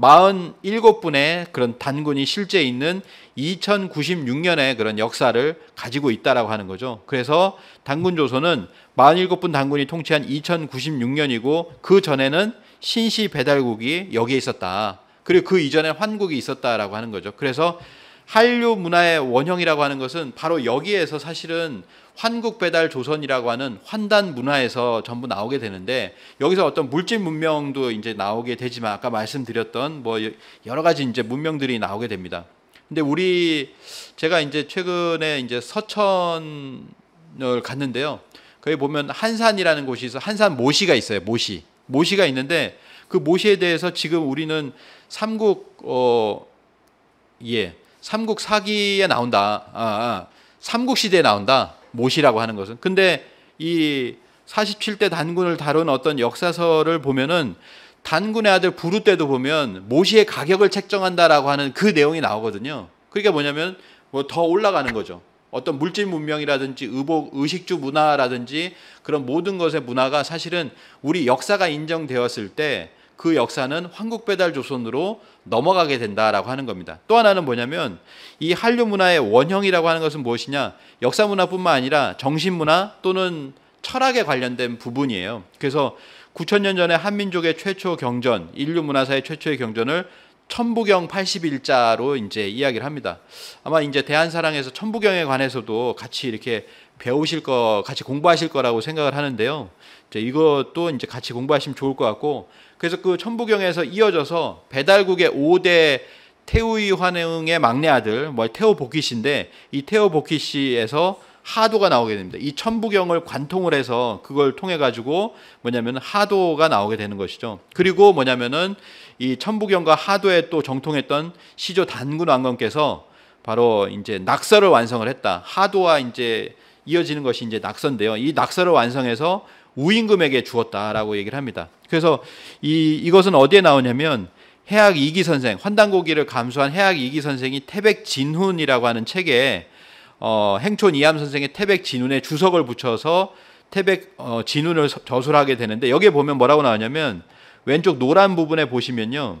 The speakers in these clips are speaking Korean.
47분의 그런 단군이 실제 있는 2096년의 그런 역사를 가지고 있다라고 하는 거죠. 그래서 단군 조선은 47분 단군이 통치한 2096년이고 그 전에는 신시 배달국이 여기에 있었다. 그리고 그 이전에 환국이 있었다라고 하는 거죠. 그래서 한류 문화의 원형이라고 하는 것은 바로 여기에서 사실은 환국 배달 조선이라고 하는 환단 문화에서 전부 나오게 되는데 여기서 어떤 물질 문명도 이제 나오게 되지만 아까 말씀드렸던 뭐 여러 가지 이제 문명들이 나오게 됩니다. 근데 우리 제가 이제 최근에 이제 서천을 갔는데요. 거기 보면 한산이라는 곳이 있어 한산 모시가 있어요. 모시 모시가 있는데 그 모시에 대해서 지금 우리는 삼국 어예 삼국 사기에 나온다. 아, 아, 삼국 시대에 나온다. 모시라고 하는 것은. 근데 이 47대 단군을 다룬 어떤 역사서를 보면은 단군의 아들 부르 때도 보면 모시의 가격을 책정한다라고 하는 그 내용이 나오거든요. 그러니까 뭐냐면 뭐 더 올라가는 거죠. 어떤 물질 문명이라든지 의복, 의식주 문화라든지 그런 모든 것의 문화가 사실은 우리 역사가 인정되었을 때그 역사는 황국 배달 조선으로 넘어가게 된다라고 하는 겁니다. 또 하나는 뭐냐면 이 한류 문화의 원형이라고 하는 것은 무엇이냐? 역사 문화뿐만 아니라 정신 문화 또는 철학에 관련된 부분이에요. 그래서 9천년 전에 한민족의 최초 경전, 인류 문화사의 최초의 경전을 천부경 81자로 이제 이야기를 합니다. 아마 이제 대한사랑에서 천부경에 관해서도 같이 이렇게 배우실 거, 같이 공부하실 거라고 생각을 하는데요. 이것도 이제 같이 공부하시면 좋을 것 같고 그래서 그 천부경에서 이어져서 배달국의 5대 태우이 환웅의 막내 아들 뭐 태호 복희 씨인데 이 태호 복희 씨에서 하도가 나오게 됩니다. 이 천부경을 관통을 해서 그걸 통해 가지고 뭐냐면 하도가 나오게 되는 것이죠. 그리고 뭐냐면은 이 천부경과 하도에 또 정통했던 시조 단군 왕건께서 바로 이제 낙서를 완성을 했다. 하도와 이제 이어지는 것이 이제 낙서인데요. 이 낙서를 완성해서 우임금에게 주었다라고 얘기를 합니다. 그래서 이 이것은 어디에 나오냐면 해학 이기 선생 환단고기를 감수한 해학 이기 선생이 태백 진훈이라고 하는 책에 어, 행촌 이암 선생의 태백 진훈의 주석을 붙여서 태백 어, 진훈을 저술하게 되는데 여기에 보면 뭐라고 나오냐면 왼쪽 노란 부분에 보시면요.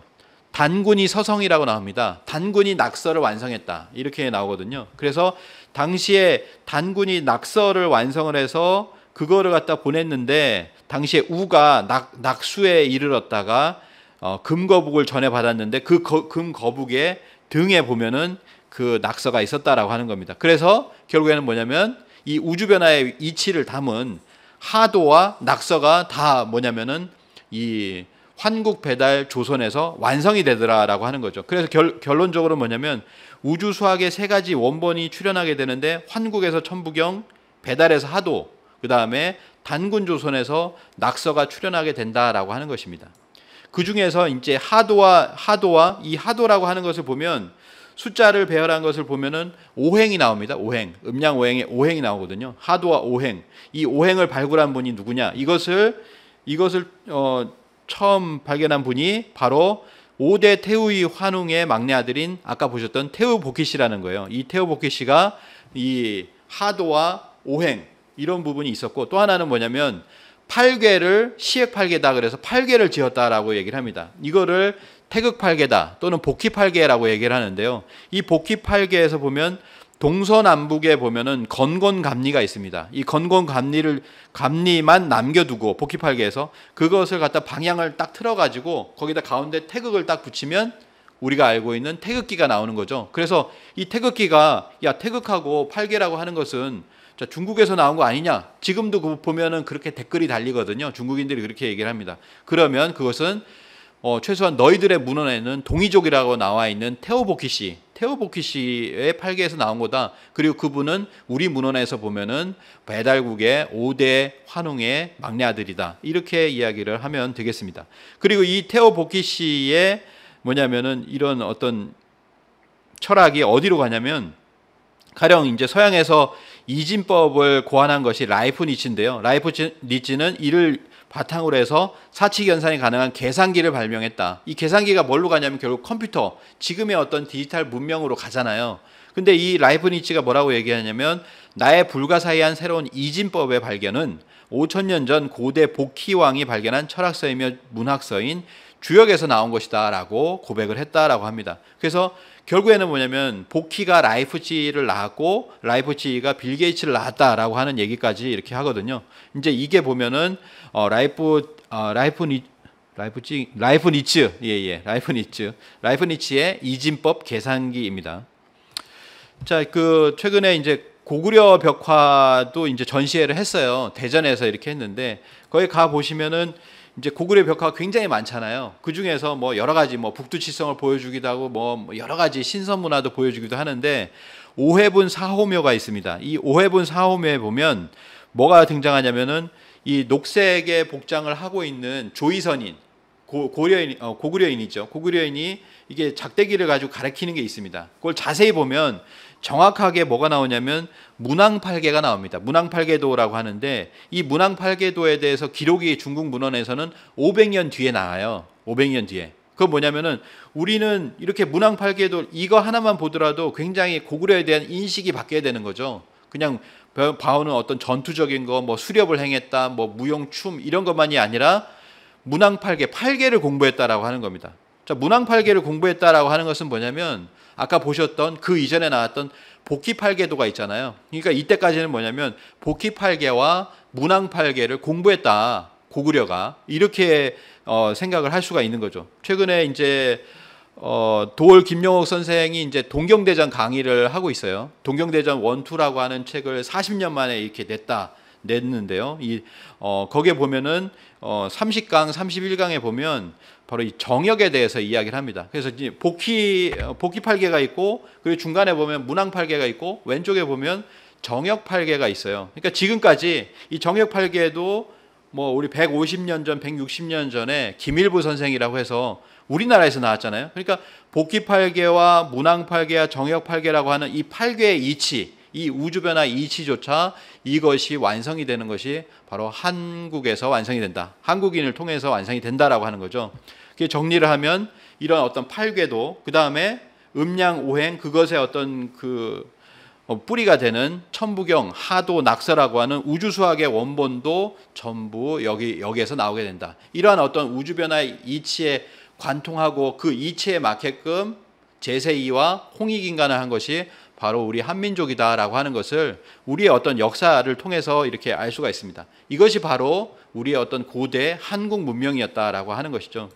단군이 서성이라고 나옵니다. 단군이 낙서를 완성했다. 이렇게 나오거든요. 그래서 당시에 단군이 낙서를 완성을 해서 그거를 갖다 보냈는데 당시에 우가 낙, 수에 이르렀다가 어, 금거북을 전해 받았는데 그 금거북의 등에 보면은 그 낙서가 있었다라고 하는 겁니다. 그래서 결국에는 뭐냐면 이 우주 변화의 이치를 담은 하도와 낙서가 다 뭐냐면은 이 환국 배달 조선에서 완성이 되더라라고 하는 거죠. 그래서 결, 결론적으로 뭐냐면 우주 수학의 세 가지 원본이 출현하게 되는데 환국에서 천부경, 배달에서 하도, 그 다음에 단군 조선에서 낙서가 출현하게 된다라고 하는 것입니다. 그 중에서 이제 하도와 하도와 이 하도라고 하는 것을 보면 숫자를 배열한 것을 보면은 오행이 나옵니다. 오행. 음양 오행에 오행이 나오거든요. 하도와 오행. 이 오행을 발굴한 분이 누구냐? 이것을 이것을 어, 처음 발견한 분이 바로 5대 태우이 환웅의 막내 아들인 아까 보셨던 태우 보키 씨라는 거예요. 이 태우 보키 씨가 이 하도와 오행 이런 부분이 있었고 또 하나는 뭐냐면 팔괘를 시액팔괘다 그래서 팔괘를 지었다라고 얘기를 합니다. 이거를 태극팔괘다 또는 복희팔괘라고 얘기를 하는데요. 이 복희팔괘에서 보면 동서남북에 보면은 건곤감리가 있습니다. 이 건곤감리를 감리만 남겨두고 복희팔괘에서 그것을 갖다 방향을 딱 틀어가지고 거기다 가운데 태극을 딱 붙이면 우리가 알고 있는 태극기가 나오는 거죠. 그래서 이 태극기가 야 태극하고 팔계라고 하는 것은 자, 중국에서 나온 거 아니냐? 지금도 그 보면은 그렇게 댓글이 달리거든요. 중국인들이 그렇게 얘기를 합니다. 그러면 그것은 어, 최소한 너희들의 문헌에는 동이족이라고 나와 있는 테오보키 시 테오보키 시의 팔계에서 나온 거다. 그리고 그분은 우리 문헌에서 보면은 배달국의 5대 환웅의 막내 아들이다. 이렇게 이야기를 하면 되겠습니다. 그리고 이 테오보키 시의 뭐냐면은 이런 어떤 철학이 어디로 가냐면 가령 이제 서양에서 이진법을 고안한 것이 라이프 니치인데요. 라이프 니치는 이를 바탕으로 해서 사치 견산이 가능한 계산기를 발명했다. 이 계산기가 뭘로 가냐면 결국 컴퓨터, 지금의 어떤 디지털 문명으로 가잖아요. 근데 이 라이프니치가 뭐라고 얘기하냐면 나의 불가사의한 새로운 이진법의 발견은 5천년 전 고대 복희왕이 발견한 철학서이며 문학서인 주역에서 나온 것이다라고 고백을 했다라고 합니다. 그래서 결국에는 뭐냐면 복희가라이프치를 낳았고 라이프치가빌 게이츠를 낳았다라고 하는 얘기까지 이렇게 하거든요. 이제 이게 보면은 어, 라이프 어, 라이프 니 라이프치 라이프 니츠 예 예, 라이프 니츠 라이프 니츠의 이진법 계산기입니다. 자 그 최근에 이제 고구려 벽화도 이제 전시회를 했어요. 대전에서 이렇게 했는데 거기 가 보시면은 이제 고구려 벽화가 굉장히 많잖아요. 그 중에서 뭐 여러 가지 뭐 북두칠성을 보여주기도 하고 뭐 여러 가지 신선 문화도 보여주기도 하는데 오해분 사호묘가 있습니다. 이 오해분 사호묘에 보면 뭐가 등장하냐면은 이 녹색의 복장을 하고 있는 조이선인 고, 려인 어, 고구려인이죠. 고구려인이 이게 작대기를 가지고 가리키는 게 있습니다. 그걸 자세히 보면 정확하게 뭐가 나오냐면 문왕팔계가 나옵니다. 문왕팔계도라고 하는데 이 문왕팔계도에 대해서 기록이 중국 문헌에서는 500년 뒤에 나와요. 500년 뒤에. 그 뭐냐면은 우리는 이렇게 문왕팔계도 이거 하나만 보더라도 굉장히 고구려에 대한 인식이 바뀌어야 되는 거죠. 그냥 바오는 어떤 전투적인 거, 뭐 수렵을 행했다, 뭐 무용춤 이런 것만이 아니라 문항 8계 8개를 공부했다라고 하는 겁니다. 자, 문항 8계를 공부했다라고 하는 것은 뭐냐면 아까 보셨던 그 이전에 나왔던 복희8계도가 있잖아요. 그러니까 이때까지는 뭐냐면 복희8계와 문항 8계를 공부했다. 고구려가 이렇게 어, 생각을 할 수가 있는 거죠. 최근에 이제 어, 도올 김영옥 선생이 이제 동경대전 강의를 하고 있어요. 동경대전 원투라고 하는 책을 40년 만에 이렇게 냈다. 냈는데요. 이 어, 거기에 보면은 어, 30강, 31강에 보면 바로 이 정역에 대해서 이야기를 합니다. 그래서 이제 복희 어, 복희 팔개가 있고 그리고 중간에 보면 문항 팔개가 있고 왼쪽에 보면 정역 팔개가 있어요. 그러니까 지금까지 이 정역 팔개도 뭐 우리 150년 전, 160년 전에 김일부 선생이라고 해서 우리나라에서 나왔잖아요. 그러니까 복귀 팔개와 문항 팔개와 정역 팔개라고 하는 이 팔개의 이치 이 우주 변화 이치조차 이것이 완성이 되는 것이 바로 한국에서 완성이 된다. 한국인을 통해서 완성이 된다라고 하는 거죠. 그게 정리를 하면 이런 어떤 팔괘도 그다음에 음양 오행 그것의 어떤 그 어, 뿌리가 되는 천부경, 하도, 낙서라고 하는 우주 수학의 원본도 전부 여기 여기에서 나오게 된다. 이러한 어떤 우주 변화의 이치에 관통하고 그 이치에 맞게끔 제세이와 홍익인간을 한 것이 바로 우리 한민족이다라고 하는 것을 우리의 어떤 역사를 통해서 이렇게 알 수가 있습니다. 이것이 바로 우리의 어떤 고대 한국 문명이었다라고 하는 것이죠.